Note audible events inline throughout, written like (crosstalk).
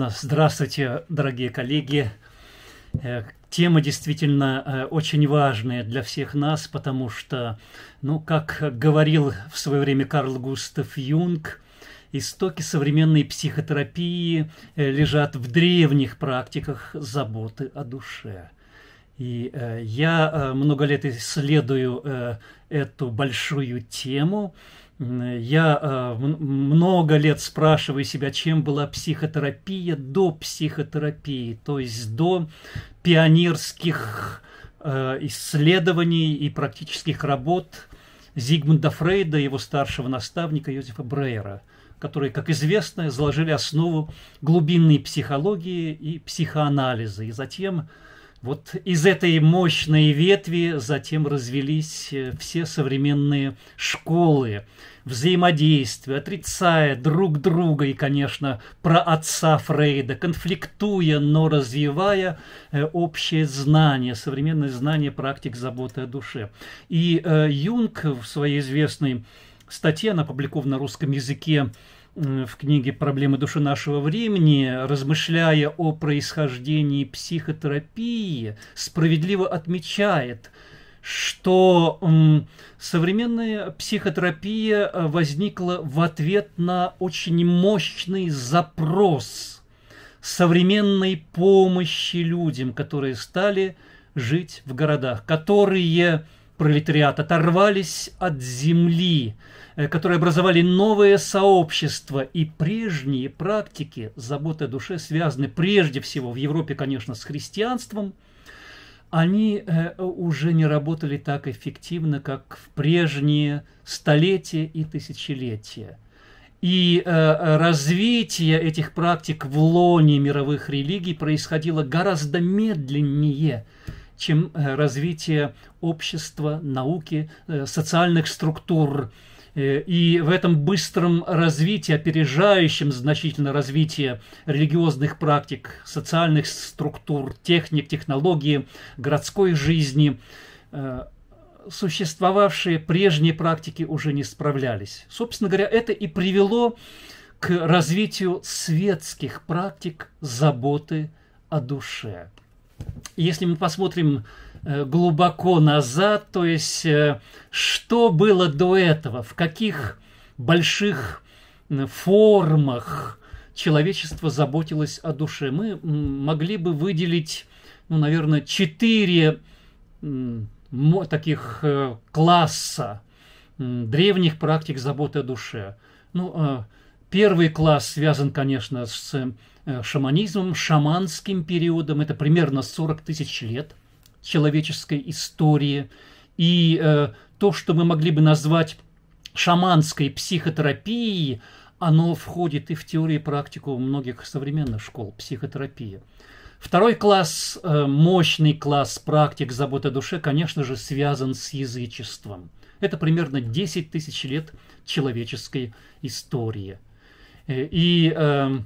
Э, здравствуйте, дорогие коллеги. Э, тема действительно э, очень важная для всех нас, потому что, ну, как говорил в свое время Карл Густав Юнг, истоки современной психотерапии лежат в древних практиках заботы о душе. И я много лет исследую эту большую тему, Э, я э, много лет спрашиваю себя, чем была психотерапия до психотерапии, то есть до пионерских э, исследований и практических работ Зигмунда Фрейда, его старшего наставника Йозефа Брейера, которые, как известно, заложили основу глубинной психологии и психоанализа, и затем вот из этой мощной ветви затем развелись э, все современные школы взаимодействия, отрицая друг друга и, конечно, про отца Фрейда, конфликтуя, но развивая э, общее знание, современное знание практик заботы о душе. И э, Юнг в своей известной статье, она опубликована на русском языке, в книге «Проблемы души нашего времени», размышляя о происхождении психотерапии, справедливо отмечает, что современная психотерапия э, возникла в ответ на очень мощный запрос современной помощи людям, которые стали жить в городах, которые пролетариат оторвались от земли, э, которые образовали новые сообщества, и прежние практики заботы о душе связаны прежде всего в Европе, конечно, с христианством, они э, уже не работали так эффективно, как в прежние столетия и тысячелетия. И э, развитие этих практик в лоне мировых религий происходило гораздо медленнее, чем э, развитие общества, науки, э, социальных структур. Э, и в этом быстром развитии, опережающем значительно развитие религиозных практик, социальных структур, техник, технологии, городской жизни, существовавшие прежние практики уже не справлялись. Собственно говоря, это и привело к развитию светских практик заботы о душе. Если мы посмотрим э, глубоко назад, то есть э, что было до этого, в каких больших формах человечество заботилось о душе. Мы могли бы выделить, ну, наверное, четыре таких э, класса древних практик заботы о душе. Ну, первый класс связан, конечно, с Э, шаманизмом, шаманским периодом. Это примерно 40 тысяч лет человеческой истории. И э, то, что мы могли бы назвать шаманской психотерапией, оно входит и в теорию и практику многих современных школ психотерапии. Второй класс, э, мощный класс практик заботы о душе, конечно же, связан с язычеством. Это примерно 10 тысяч лет человеческой истории. Э, и э,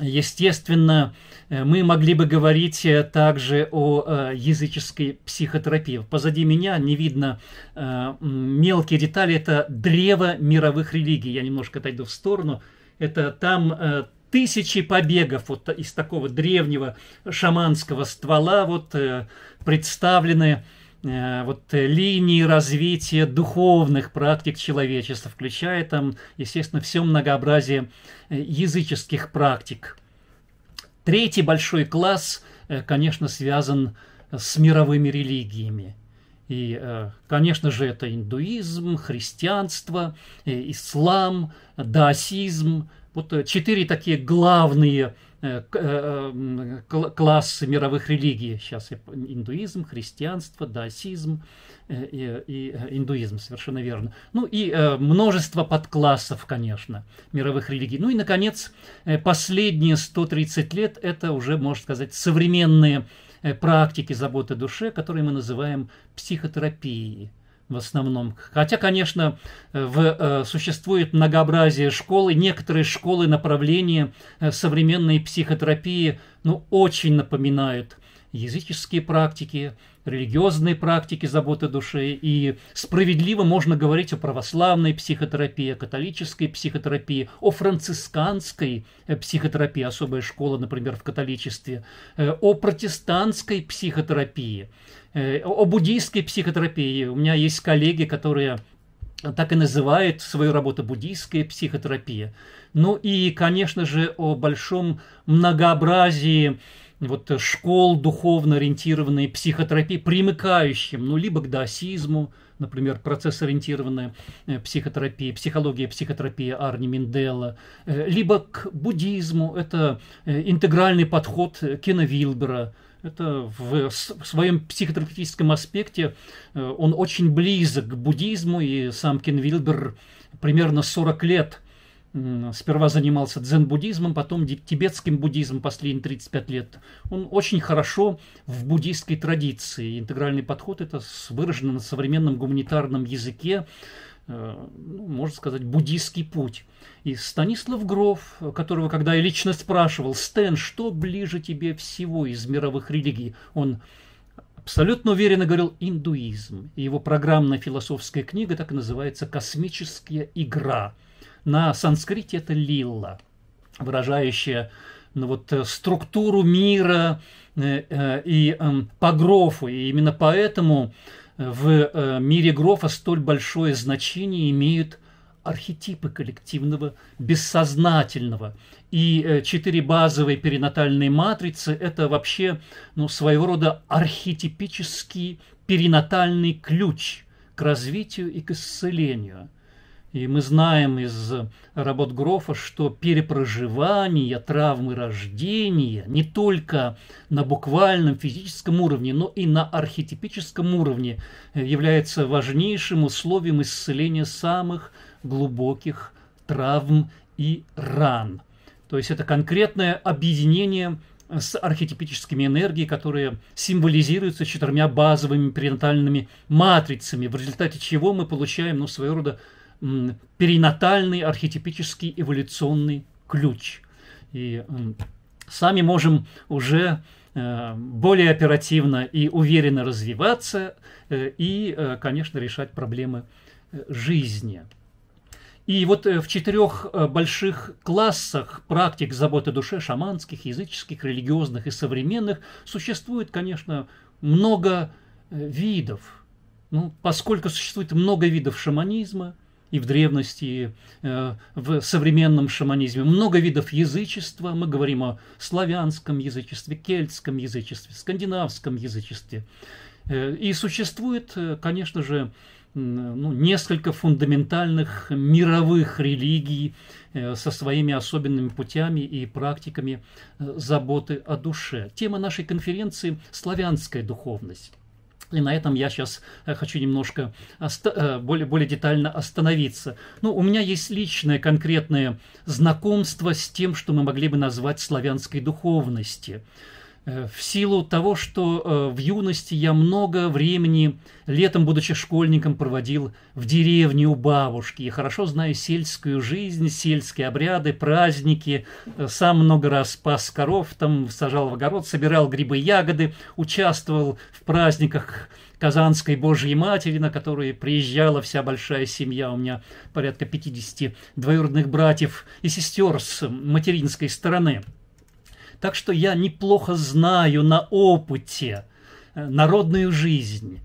Естественно, э, мы могли бы говорить э, также о э, языческой психотерапии. Позади меня не видно мелкие детали. Это древо мировых религий. Я немножко отойду в сторону. Это там тысячи побегов вот из такого древнего шаманского ствола вот представлены Э, вот э, линии развития духовных практик человечества, включая там, естественно, все многообразие э, языческих практик. Третий большой класс, конечно, связан с мировыми религиями. И, конечно же, это индуизм, христианство, ислам, даосизм. Вот четыре такие главные Э, э, э, классы мировых религий. Сейчас индуизм, христианство, даосизм и, и индуизм, совершенно верно. Ну и множество подклассов, конечно, мировых религий. Ну и, наконец, последние 130 лет – это уже, можно сказать, современные практики заботы о душе, которые мы называем психотерапией в основном. Хотя, конечно, в, э, существует многообразие школы. Некоторые школы направления э, современной психотерапии ну, очень напоминают языческие практики, религиозные практики заботы души, и справедливо можно говорить о православной психотерапии, о католической психотерапии, о францисканской э, психотерапии, особая школа, например, в католичестве, э, о протестантской психотерапии, э, о буддийской психотерапии. У меня есть коллеги, которые так и называют свою работу буддийская психотерапия. Ну и, конечно же, о большом многообразии вот э, школ духовно ориентированной психотерапии, примыкающим, ну, либо к даосизму, например, процесс-ориентированная э, психотерапия, психология психотерапия Арни Миндела, э, либо к буддизму, это интегральный подход Кена Вилбера, это в своем психотерапевтическом аспекте он очень близок к буддизму, и сам Кен Вилбер примерно 40 лет – сперва занимался дзен-буддизмом, потом тибетским буддизмом последние 35 лет. Он очень хорошо в буддийской традиции. Интегральный подход – это выражено на современном гуманитарном языке, э, ну, можно сказать, буддийский путь. И Станислав Гров, которого, когда я лично спрашивал, «Стэн, что ближе тебе всего из мировых религий?» Он абсолютно уверенно говорил «индуизм». И его программная философская книга так и называется «Космическая игра». На санскрите это лилла, выражающая ну, вот, э, структуру мира э, э, и эм, по грофу. И именно поэтому в мире грофа столь большое значение имеют архетипы коллективного бессознательного. И четыре базовые перинатальные матрицы – это вообще ну, своего рода архетипический перинатальный ключ к развитию и к исцелению – и мы знаем из работ Грофа, что перепроживание травмы рождения не только на буквальном физическом уровне, но и на архетипическом уровне является важнейшим условием исцеления самых глубоких травм и ран. То есть это конкретное объединение с архетипическими энергиями, которые символизируются четырьмя базовыми пренатальными матрицами, в результате чего мы получаем ну, своего рода перинатальный архетипический эволюционный ключ. И сами можем уже э, более оперативно и уверенно развиваться э, и, э, конечно, решать проблемы жизни. И вот в четырех больших классах практик заботы душе, шаманских, языческих, религиозных и современных, существует, конечно, много видов. Ну, поскольку существует много видов шаманизма – и в древности, и э, в современном шаманизме. Много видов язычества. Мы говорим о славянском язычестве, кельтском язычестве, скандинавском язычестве. Э, и существует, э, конечно же, ну, несколько фундаментальных мировых религий со своими особенными путями и практиками заботы о душе. Тема нашей конференции – славянская духовность. И на этом я сейчас э, хочу немножко э, более, более детально остановиться. Ну, у меня есть личное конкретное знакомство с тем, что мы могли бы назвать славянской духовностью. Э, в силу того, что э, в юности я много времени, летом, будучи школьником, проводил в деревне у бабушки. И хорошо знаю сельскую жизнь, сельские обряды, праздники. Э, сам много раз спас коров, там сажал в огород, собирал грибы, ягоды, участвовал в праздниках Казанской Божьей Матери, на которые приезжала вся большая семья. У меня порядка 50 двоюродных братьев и сестер с материнской стороны – так что я неплохо знаю на опыте э, народную жизнь.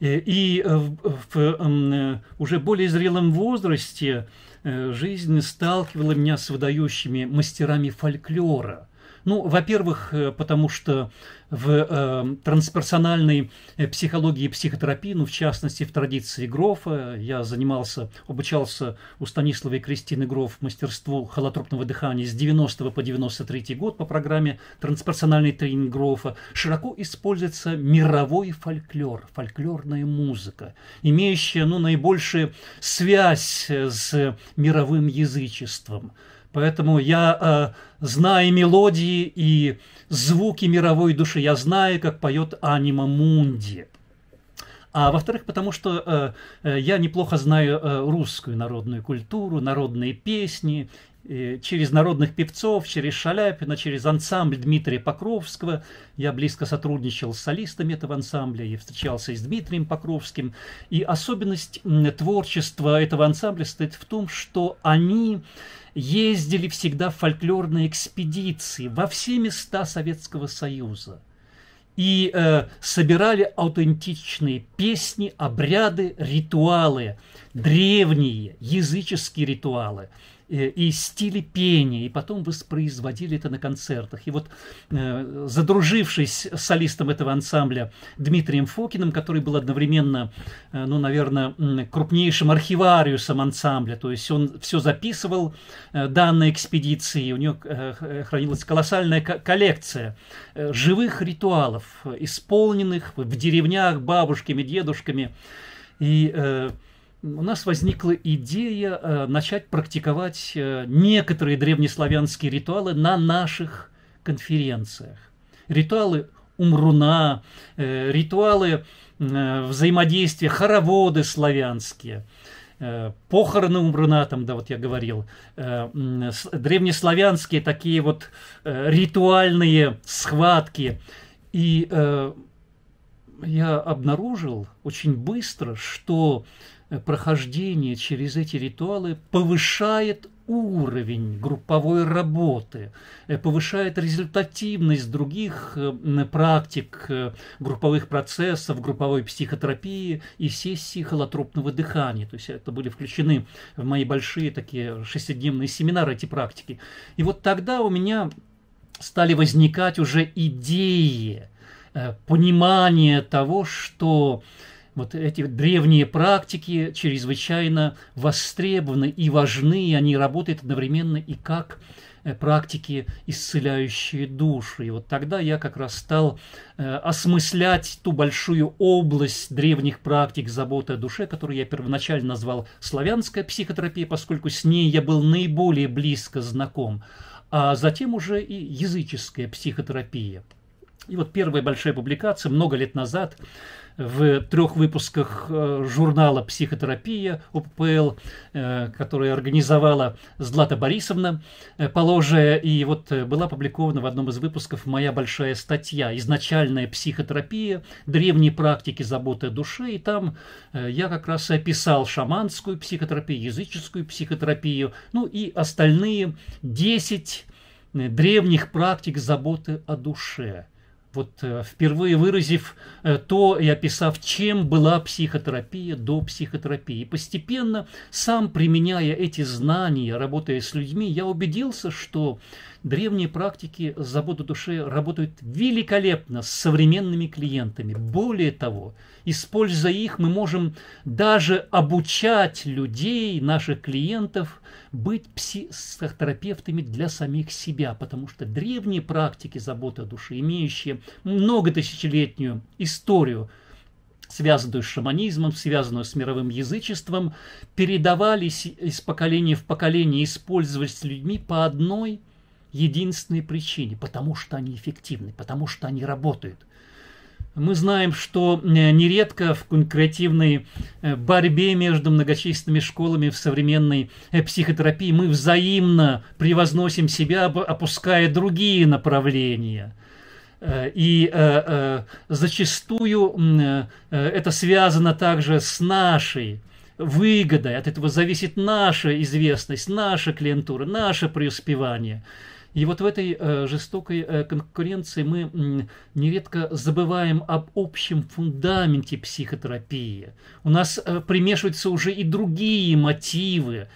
Э, и э, в, в, уже более зрелом возрасте жизнь сталкивала меня с выдающими мастерами фольклора – ну, во-первых, э, потому что в э, трансперсональной э, психологии и психотерапии, ну, в частности, в традиции Грофа, я занимался, обучался у Станислава и Кристины Гроф мастерству холотропного дыхания с 90 по 93 год по программе «Трансперсональный тренинг Грофа». Широко используется мировой фольклор, фольклорная музыка, имеющая, ну, наибольшую связь с мировым язычеством – Поэтому я, э, зная мелодии и звуки мировой души, я знаю, как поет анима Мунди. А во-вторых, потому что э, э я неплохо знаю э, русскую народную культуру, народные песни через народных певцов, через Шаляпина, через ансамбль Дмитрия Покровского. Я близко сотрудничал с солистами этого ансамбля и встречался и с Дмитрием Покровским. И особенность творчества этого ансамбля состоит в том, что они ездили всегда в фольклорные экспедиции во все места Советского Союза и э, собирали аутентичные песни, обряды, ритуалы, древние языческие ритуалы – Э, и стили пения, и потом воспроизводили это на концертах. И вот э, задружившись с солистом этого ансамбля Дмитрием Фокином, который был одновременно, э, ну, наверное, крупнейшим архивариусом ансамбля, то есть он все записывал, данные экспедиции, у него хранилась колоссальная коллекция живых ритуалов, исполненных в деревнях бабушками, дедушками, и у нас возникла идея э, начать практиковать э, некоторые древнеславянские ритуалы на наших конференциях. Ритуалы умруна, э, ритуалы взаимодействия, хороводы славянские, похороны умруна, там, да, вот я говорил, древнеславянские такие вот ритуальные схватки. И я обнаружил очень быстро, что Э, прохождение через эти ритуалы повышает уровень групповой работы, э, повышает результативность других э, практик групповых процессов, групповой психотерапии и сессии холотропного дыхания. То есть это были включены в мои большие такие шестидневные семинары эти практики. И вот тогда у меня стали возникать уже идеи, понимание того, что вот эти древние практики чрезвычайно востребованы и важны, и они работают одновременно и как э, практики, исцеляющие души. И вот тогда я как раз стал э, осмыслять ту большую область древних практик заботы о душе, которую я первоначально назвал славянская психотерапия, поскольку с ней я был наиболее близко знаком, а затем уже и языческая психотерапия. И вот первая большая публикация много лет назад в трех выпусках э, журнала «Психотерапия» УПЛ, э, который организовала Злата Борисовна э, Положая. И вот была опубликована в одном из выпусков моя большая статья «Изначальная психотерапия. Древние практики заботы о душе». И там я как раз и описал шаманскую психотерапию, языческую психотерапию, ну и остальные 10 древних практик заботы о душе – вот э, впервые выразив э, то и описав, чем была психотерапия до психотерапии. И постепенно, сам применяя эти знания, работая с людьми, я убедился, что Древние практики заботы души работают великолепно с современными клиентами. Более того, используя их, мы можем даже обучать людей, наших клиентов, быть психотерапевтами для самих себя, потому что древние практики заботы о душе, имеющие многотысячелетнюю историю, связанную с шаманизмом, связанную с мировым язычеством, передавались из поколения в поколение, использовались людьми по одной – единственной причине, потому что они эффективны, потому что они работают. Мы знаем, что э, нередко в конкретивной э, борьбе между многочисленными школами в современной э, психотерапии мы взаимно превозносим себя, опуская другие направления. И зачастую это связано также с нашей выгодой, от этого зависит наша известность, наша клиентура, наше преуспевание – и вот в этой э, жестокой э, конкуренции мы нередко забываем об общем фундаменте психотерапии. У нас э, примешиваются уже и другие мотивы,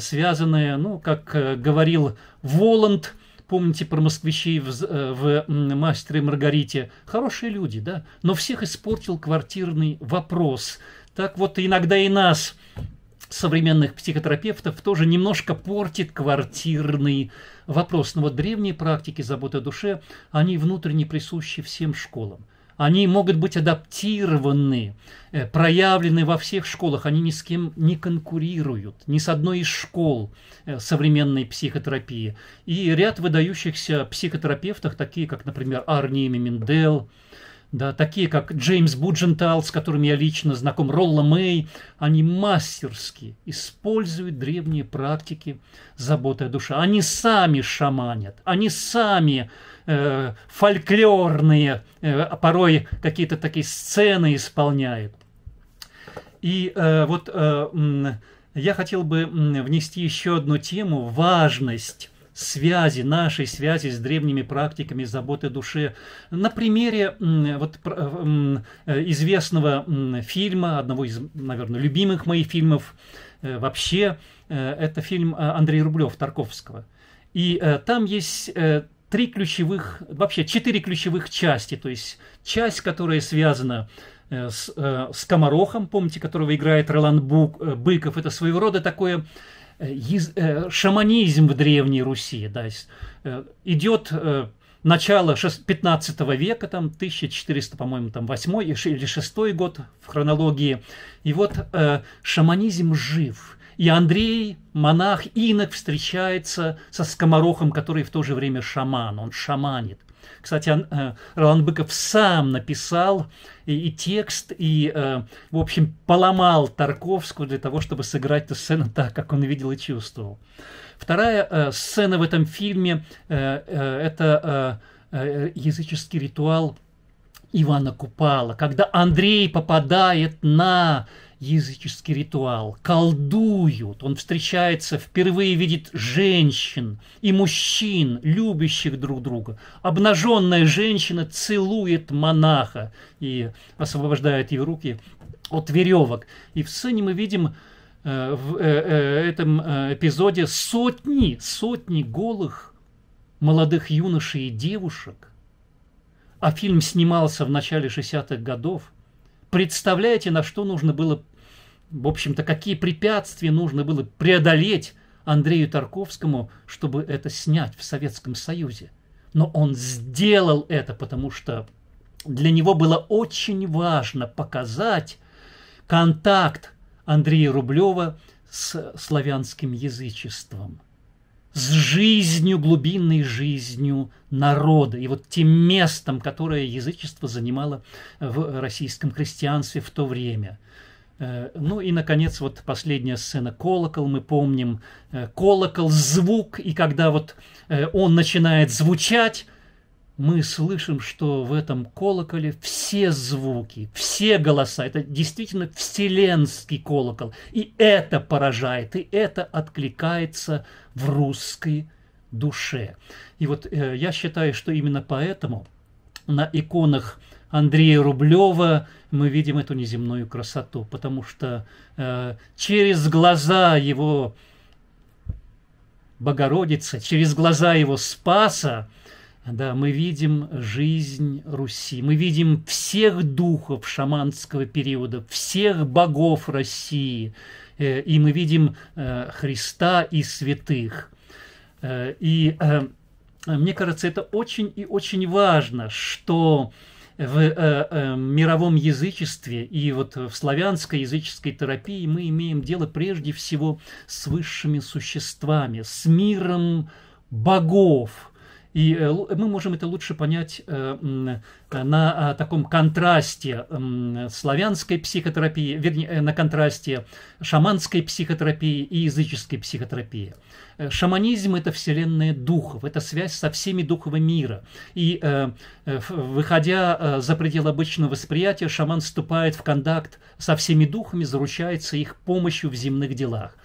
связанные, ну, как говорил Воланд, помните про москвичей в, в «Мастере и Маргарите», хорошие люди, да, но всех испортил квартирный вопрос. Так вот иногда и нас современных психотерапевтов тоже немножко портит квартирный вопрос. Но вот древние практики заботы о душе, они внутренне присущи всем школам. Они могут быть адаптированы, э, проявлены во всех школах. Они ни с кем не конкурируют, ни с одной из школ э, современной психотерапии. И ряд выдающихся психотерапевтов, такие как, например, Арни Мендель да, такие как Джеймс Буджентал, с которым я лично знаком, Ролла Мэй, они мастерски используют древние практики заботы о душе. Они сами шаманят, они сами э, фольклорные, э, порой какие-то такие сцены исполняют. И э, вот э, я хотел бы внести еще одну тему – важность связи, нашей связи с древними практиками заботы души. На примере вот, э, э, известного фильма, одного из, наверное, любимых моих фильмов э, вообще, это фильм Андрей Рублев Тарковского. И там есть три ключевых, вообще четыре ключевых части, то есть часть, которая связана с, с Комарохом, помните, которого играет Ролан Бук, Быков, это своего рода такое Э, э, шаманизм в Древней Руси. Да, э, идет начало 15 века, там 1400, по-моему, там 8 или 6 год в хронологии. И вот шаманизм жив. И Андрей, монах, инок, встречается со скоморохом, который в то же время шаман, он шаманит. Кстати, э, Ролан Быков сам написал и, и текст, и, э, в общем, поломал Тарковскую для того, чтобы сыграть эту сцену (laughs) так, как он видел и чувствовал. Вторая э, сцена в этом фильме это языческий ритуал Ивана Купала, когда Андрей попадает на языческий ритуал. Колдуют. Он встречается, впервые видит женщин и мужчин, любящих друг друга. Обнаженная женщина целует монаха и освобождает его руки от веревок. И в сцене мы видим э, в э, э, этом эпизоде сотни, сотни голых молодых юношей и девушек. А фильм снимался в начале 60-х годов – представляете, на что нужно было, в общем-то, какие препятствия нужно было преодолеть Андрею Тарковскому, чтобы это снять в Советском Союзе. Но он сделал это, потому что для него было очень важно показать контакт Андрея Рублева с славянским язычеством – с жизнью, глубинной жизнью народа и вот тем местом, которое язычество занимало в российском христианстве в то время. Э, ну и, наконец, вот последняя сцена «Колокол», мы помним э, колокол, звук, и когда вот э, он начинает звучать, мы слышим, что в этом колоколе все звуки, все голоса. Это действительно вселенский колокол. И это поражает, и это откликается в русской душе. И вот э, я считаю, что именно поэтому на иконах Андрея Рублева мы видим эту неземную красоту, потому что э, через глаза его Богородицы, через глаза его Спаса да, мы видим жизнь Руси, мы видим всех духов шаманского периода, всех богов России, э, и мы видим э, Христа и святых. Э, и мне кажется, это очень и очень важно, что в мировом язычестве и вот в славянской языческой терапии мы имеем дело прежде всего с высшими существами, с миром богов, и э, мы можем это лучше понять э, э, на а, таком контрасте славянской психотерапии, вернее, на контрасте шаманской психотерапии и языческой психотерапии. Шаманизм – это вселенная духов, это связь со всеми духами мира. И выходя за пределы обычного восприятия, шаман вступает в контакт со всеми духами, заручается их помощью в земных делах.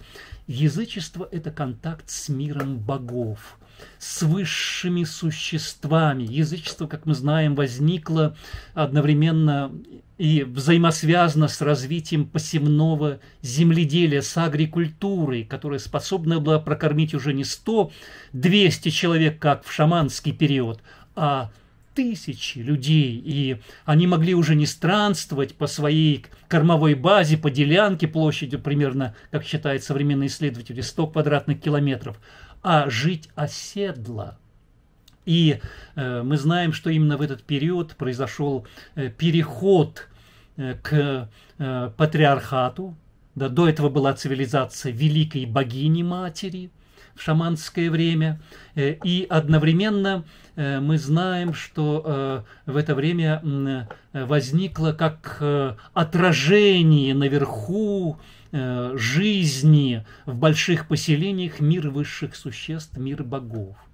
Язычество – это контакт с миром богов – с высшими существами. Язычество, как мы знаем, возникло одновременно и взаимосвязано с развитием посевного земледелия, с агрикультурой, которая способна была прокормить уже не 100-200 человек, как в шаманский период, а тысячи людей, и они могли уже не странствовать по своей кормовой базе, по делянке площадью примерно, как считают современные исследователи, 100 квадратных километров, а жить оседло. И э, мы знаем, что именно в этот период произошел э, переход э, к э, патриархату. Да, до этого была цивилизация великой богини-матери в шаманское время. Э, и одновременно э, мы знаем, что э, в это время э, возникло как э, отражение наверху Э, жизни в больших поселениях мир высших существ, мир богов –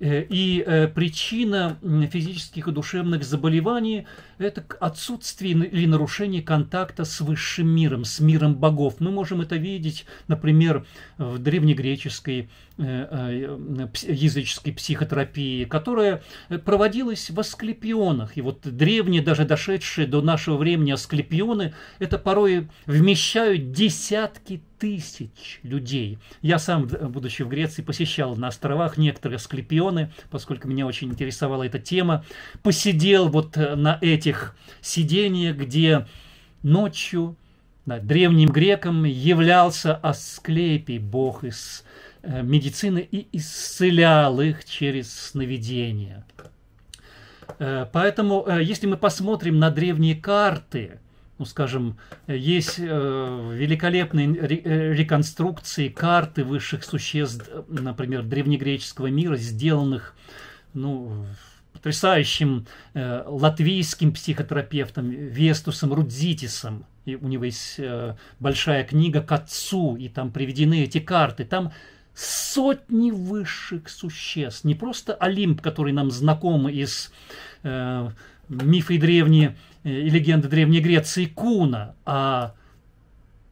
Э, и э, причина физических и душевных заболеваний – это отсутствие или нарушение контакта с высшим миром, с миром богов. Мы можем это видеть, например, в древнегреческой э, языческой психотерапии, которая проводилась в Асклепионах. И вот древние, даже дошедшие до нашего времени Асклепионы, это порой вмещают десятки тысяч людей. Я сам, будучи в Греции, посещал на островах некоторые склепионы, поскольку меня очень интересовала эта тема. Посидел вот э, на этих сидениях, где ночью да, древним грекам являлся Асклепий, бог из э, медицины, и исцелял их через сновидение. Э, поэтому, э, если мы посмотрим на древние карты – ну, скажем, э, есть э, великолепные э, реконструкции карты высших существ, например, древнегреческого мира, сделанных, ну, потрясающим э, латвийским психотерапевтом Вестусом Рудзитисом. И у него есть э, большая книга к отцу, и там приведены эти карты. Там сотни высших существ. Не просто Олимп, который нам знаком из э, мифы древние Э, и легенды Древней Греции Куна, а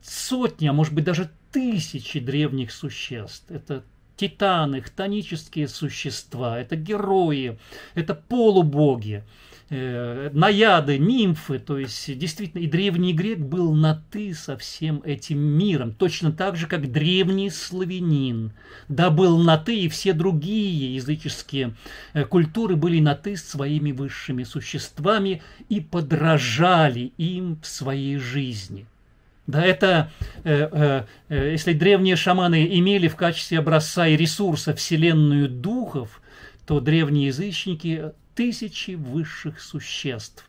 сотни, а может быть даже тысячи древних существ. Это титаны, хтонические существа, это герои, это полубоги э, наяды, нимфы, то есть действительно и древний грек был на «ты» со всем этим миром, точно так же, как древний славянин, да, был на «ты» и все другие языческие э, культуры были на «ты» с своими высшими существами и подражали им в своей жизни. Да, это, э, э, э, если древние шаманы имели в качестве образца и ресурса вселенную духов, то древние язычники тысячи высших существ,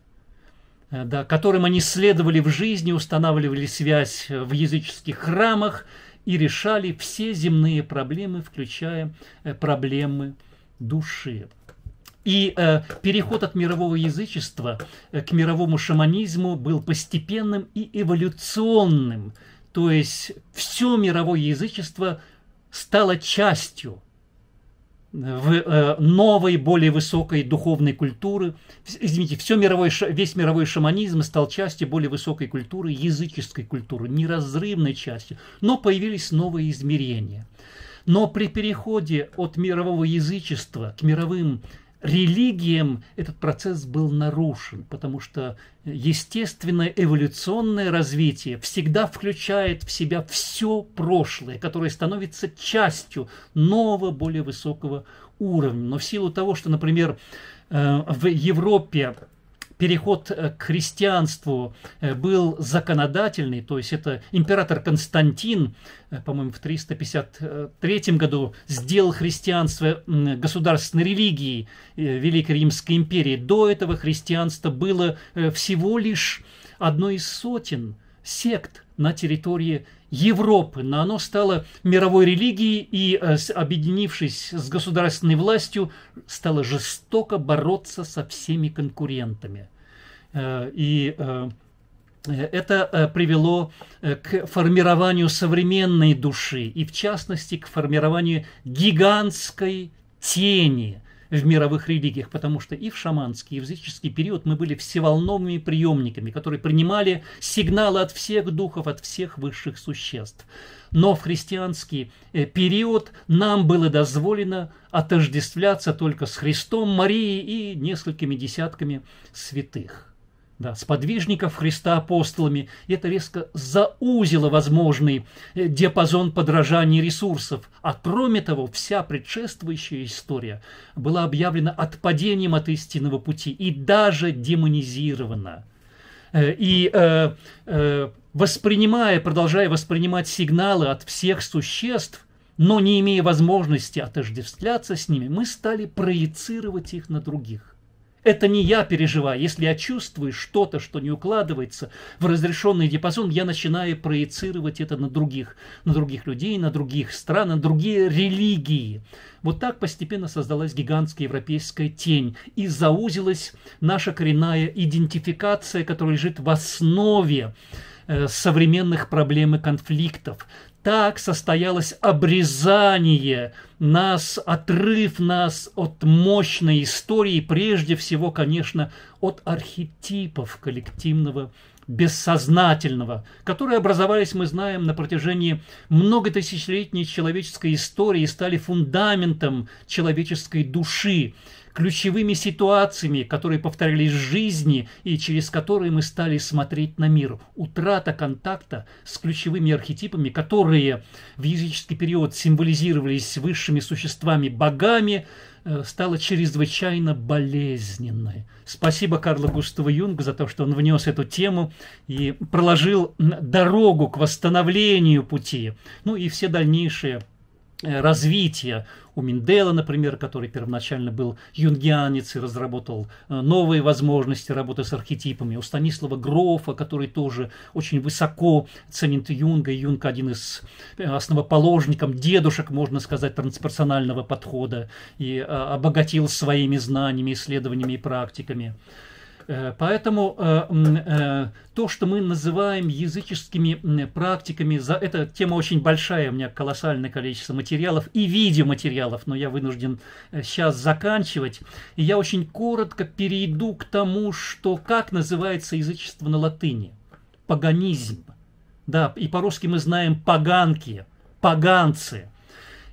э, да, которым они следовали в жизни, устанавливали связь в языческих храмах и решали все земные проблемы, включая э, проблемы души. И э, переход от мирового язычества э, к мировому шаманизму был постепенным и эволюционным. То есть все мировое язычество стало частью в э, новой, более высокой духовной культуры. Извините, все мировой, весь мировой шаманизм стал частью более высокой культуры, языческой культуры, неразрывной частью. Но появились новые измерения. Но при переходе от мирового язычества к мировым религиям этот процесс был нарушен, потому что естественное эволюционное развитие всегда включает в себя все прошлое, которое становится частью нового, более высокого уровня. Но в силу того, что, например, э, в Европе переход э, к христианству э, был законодательный, то есть это император Константин, э, по-моему, в 353 году сделал христианство государственной религией Великой Римской империи. До этого христианство было всего лишь одной из сотен сект на территории Европы, но оно стало мировой религией и, э, объединившись с государственной властью, стало жестоко бороться со всеми конкурентами. Э, и э, это привело к формированию современной души и, в частности, к формированию гигантской тени – в мировых религиях, потому что и в шаманский, и в языческий период мы были всеволновыми приемниками, которые принимали сигналы от всех духов, от всех высших существ. Но в христианский э, период нам было дозволено отождествляться только с Христом, Марией и несколькими десятками святых да, сподвижников Христа апостолами. И это резко заузило возможный э, диапазон подражания ресурсов. А кроме того, вся предшествующая история была объявлена отпадением от истинного пути и даже демонизирована. Э, и э, э, воспринимая, продолжая воспринимать сигналы от всех существ, но не имея возможности отождествляться с ними, мы стали проецировать их на других. Это не я переживаю. Если я чувствую что-то, что не укладывается в разрешенный диапазон, я начинаю проецировать это на других, на других людей, на других стран, на другие религии. Вот так постепенно создалась гигантская европейская тень и заузилась наша коренная идентификация, которая лежит в основе э, современных проблем и конфликтов. Так состоялось обрезание нас, отрыв нас от мощной истории, прежде всего, конечно, от архетипов коллективного бессознательного, которые образовались, мы знаем, на протяжении многотысячелетней человеческой истории и стали фундаментом человеческой души, ключевыми ситуациями, которые повторялись в жизни и через которые мы стали смотреть на мир. Утрата контакта с ключевыми архетипами, которые в языческий период символизировались высшими существами, богами, Э, стала чрезвычайно болезненной. Спасибо Карлу Густаву Юнгу за то, что он внес эту тему и проложил дорогу к восстановлению пути. Ну и все дальнейшие Э, развития у Миндела, например, который первоначально был юнгианец и разработал э, новые возможности работы с архетипами, у Станислава Грофа, который тоже очень высоко ценит Юнга, Юнг один из э, основоположников, дедушек, можно сказать, трансперсонального подхода и обогатил своими знаниями, исследованиями и практиками. Э, поэтому э, э, то, что мы называем языческими практиками, за эта тема очень большая, у меня колоссальное количество материалов и видеоматериалов, но я вынужден сейчас заканчивать. И я очень коротко перейду к тому, что как называется язычество на латыни. Паганизм. Да, и по-русски мы знаем поганки, поганцы –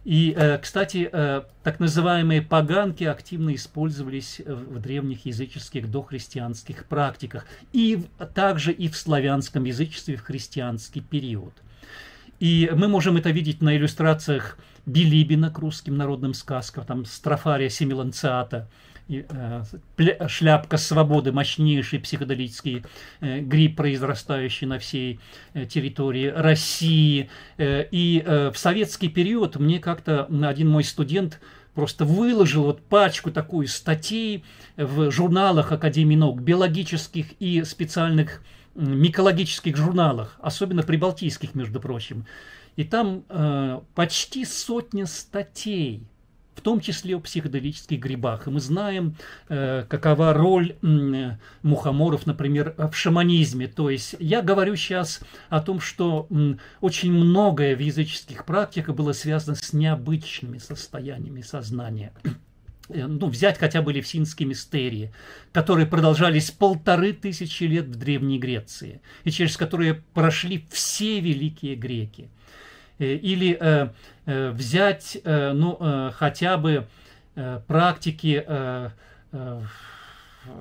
и, э, кстати, э, так называемые поганки активно использовались в древних языческих дохристианских практиках, и также и в славянском язычестве в христианский период. И мы можем это видеть на иллюстрациях Билибина к русским народным сказкам, там Страфария Семиланциата – Э, шляпка свободы, мощнейший психоделический э, гриб, произрастающий на всей э, территории России. Э, и в советский период мне как-то один мой студент просто выложил вот пачку такую статей в журналах Академии наук, биологических и специальных микологических журналах, особенно прибалтийских, между прочим. И там э, почти сотня статей – в том числе о психоделических грибах. И мы знаем, э, какова роль мухоморов, например, в шаманизме. То есть я говорю сейчас о том, что очень многое в языческих практиках было связано с необычными состояниями сознания э, ну, взять хотя бы левсинские мистерии, которые продолжались полторы тысячи лет в Древней Греции, и через которые прошли все великие греки. Э, или Э, взять э, ну, э, хотя бы практики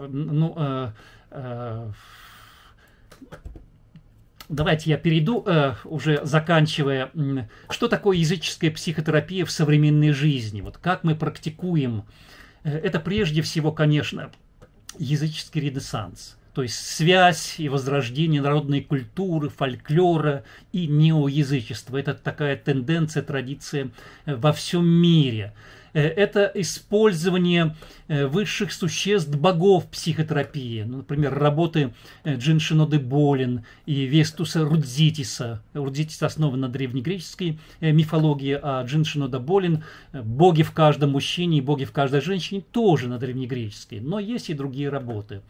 ну, Давайте я перейду, уже заканчивая, что такое языческая психотерапия в современной жизни, вот как мы практикуем. Это прежде всего, конечно, языческий ренессанс – то есть связь и возрождение народной культуры, фольклора и неоязычества. Это такая тенденция, традиция э, во всем мире. Э, это использование э, высших существ богов психотерапии. Ну, например, работы э, Джин Шиноды Болин и Вестуса Рудзитиса. Рудзитис основан на древнегреческой мифологии, а Джин Шинода Болин – боги в каждом мужчине и боги в каждой женщине тоже на древнегреческой, но есть и другие работы.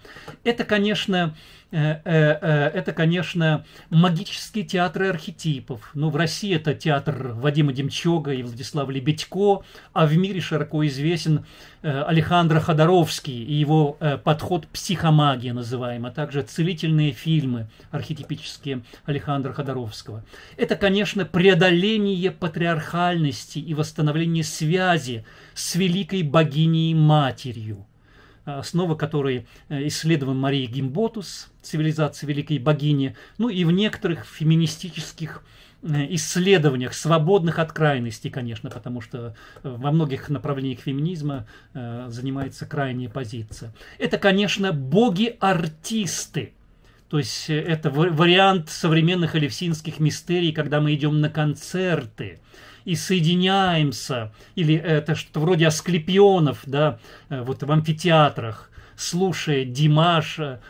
Это, конечно, это, конечно, магические театры архетипов. Ну, в России это театр Вадима Демчога и Владислава Лебедько, а в мире мире широко известен э, Алехандро Ходоровский и его э, подход психомагия называемый, а также целительные фильмы архетипические Алехандро Ходоровского. Это, конечно, преодоление патриархальности и восстановление связи с великой богиней-матерью основа которой э, исследован Мария Гимботус, цивилизация Великой Богини, ну и в некоторых феминистических Э, исследованиях, свободных от крайностей, конечно, потому что э, во многих направлениях феминизма э, занимается крайняя позиция. Это, конечно, боги-артисты. То есть э, это вариант современных элевсинских мистерий, когда мы идем на концерты и соединяемся, или это что-то вроде асклепионов, да, вот в амфитеатрах, слушая Димаша,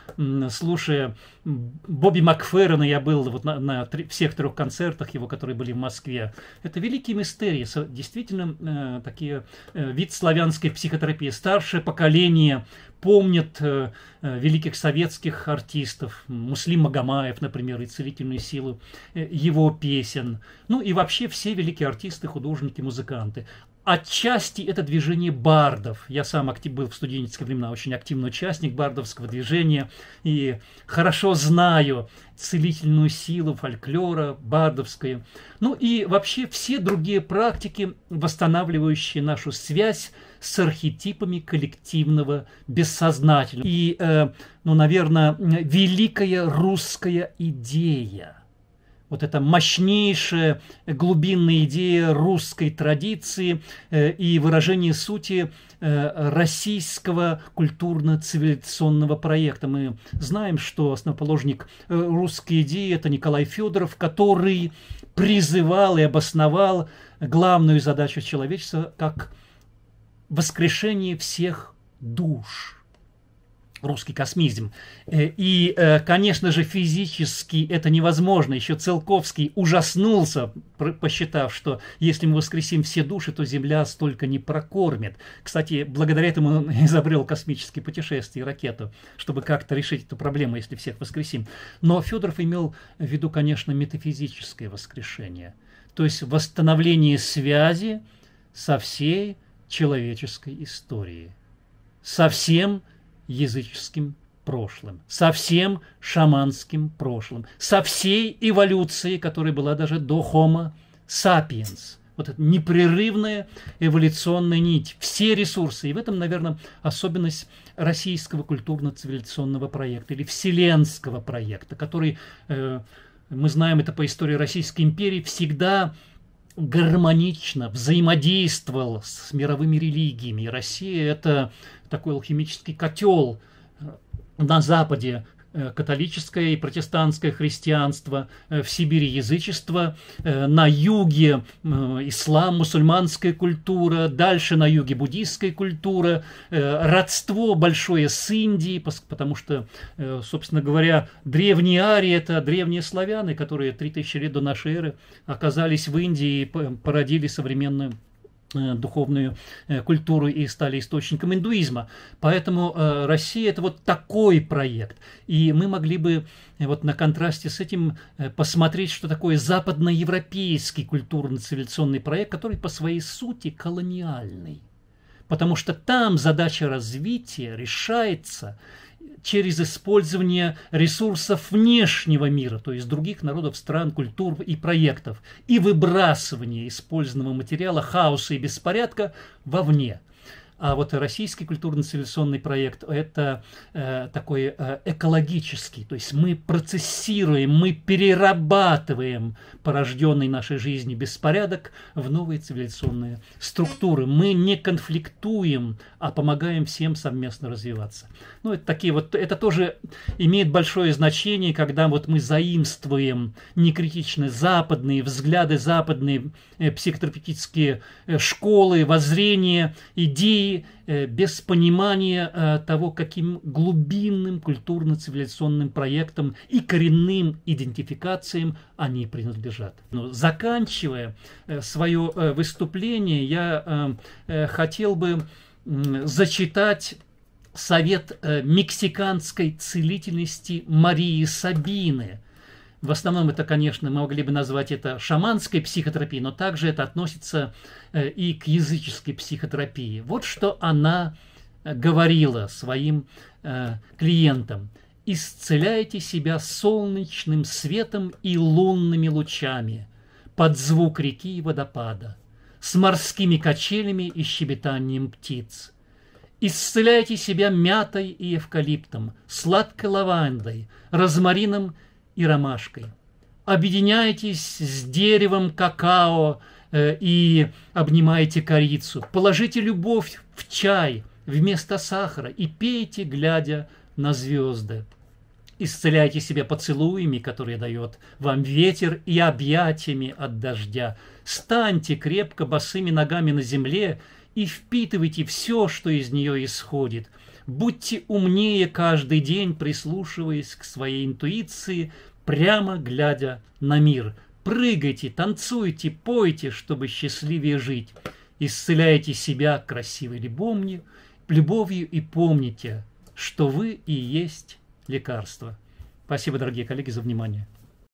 слушая Бобби Макферрена, я был вот на, на три, всех трех концертах его, которые были в Москве. Это великие мистерии, действительно э, такие э, вид славянской психотерапии. Старшее поколение помнит э, э, великих советских артистов, Муслим Магомаев, например, и «Целительную силу» э, его песен. Ну и вообще все великие артисты, художники, музыканты. Отчасти это движение бардов. Я сам актив, был в студенческие времена очень активный участник бардовского движения и хорошо знаю целительную силу фольклора бардовской. Ну и вообще все другие практики, восстанавливающие нашу связь с архетипами коллективного бессознательного. И, э, ну, наверное, великая русская идея – вот эта мощнейшая глубинная идея русской традиции э, и выражение сути э, российского культурно-цивилизационного проекта. Мы знаем, что основоположник э, русской идеи – это Николай Федоров, который призывал и обосновал главную задачу человечества как воскрешение всех душ – русский космизм. Э, и, э, конечно же, физически это невозможно. Еще Целковский ужаснулся, посчитав, что если мы воскресим все души, то Земля столько не прокормит. Кстати, благодаря этому он (laughs) изобрел космические путешествия и ракету, чтобы как-то решить эту проблему, если всех воскресим. Но Федоров имел в виду, конечно, метафизическое воскрешение, то есть восстановление связи со всей человеческой историей, со всем языческим прошлым, со всем шаманским прошлым, со всей эволюцией, которая была даже до Homo sapiens. Вот эта непрерывная эволюционная нить, все ресурсы. И в этом, наверное, особенность российского культурно-цивилизационного проекта или вселенского проекта, который, э, мы знаем это по истории Российской империи, всегда гармонично взаимодействовал с мировыми религиями. И Россия – это такой алхимический котел э, на Западе, э, католическое и протестантское христианство, э, в Сибири язычество, на юге ислам, мусульманская культура, дальше на юге буддийская культура, родство большое с Индией, потому что, собственно говоря, древние арии – это древние славяны, которые 3000 лет до нашей эры оказались в Индии и породили современную Э, духовную э, культуру и стали источником индуизма. Поэтому э, Россия – это вот такой проект. И мы могли бы вот на контрасте с этим посмотреть, что такое западноевропейский культурно-цивилизационный проект, который по своей сути колониальный. Потому что там задача развития решается через использование ресурсов внешнего мира, то есть других народов, стран, культур и проектов, и выбрасывание использованного материала хаоса и беспорядка вовне – а вот российский культурно-цивилизационный проект – это э, такой э, экологический, то есть мы процессируем, мы перерабатываем порожденный нашей жизнью беспорядок в новые цивилизационные структуры. Мы не конфликтуем, а помогаем всем совместно развиваться. Ну, это такие вот, это тоже имеет большое значение, когда вот мы заимствуем некритичные западные взгляды, западные э, психотерапевтические э, школы, воззрения, идеи, Э, без понимания э, того, каким глубинным культурно-цивилизационным проектом и коренным идентификациям они принадлежат. Но заканчивая э, свое выступление, я хотел бы зачитать совет мексиканской целительности Марии Сабины – в основном это, конечно, мы могли бы назвать это шаманской психотерапией, но также это относится э, и к языческой психотерапии. Вот что она э, говорила своим э, клиентам. «Исцеляйте себя солнечным светом и лунными лучами под звук реки и водопада, с морскими качелями и щебетанием птиц». Исцеляйте себя мятой и эвкалиптом, сладкой лавандой, розмарином и ромашкой. Объединяйтесь с деревом какао э, и обнимайте корицу. Положите любовь в чай вместо сахара и пейте, глядя на звезды. Исцеляйте себя поцелуями, которые дает вам ветер, и объятиями от дождя. Станьте крепко босыми ногами на земле и впитывайте все, что из нее исходит – Будьте умнее каждый день, прислушиваясь к своей интуиции, прямо глядя на мир. Прыгайте, танцуйте, пойте, чтобы счастливее жить. Исцеляйте себя красивой любовью, любовью и помните, что вы и есть лекарство. Спасибо, дорогие коллеги, за внимание.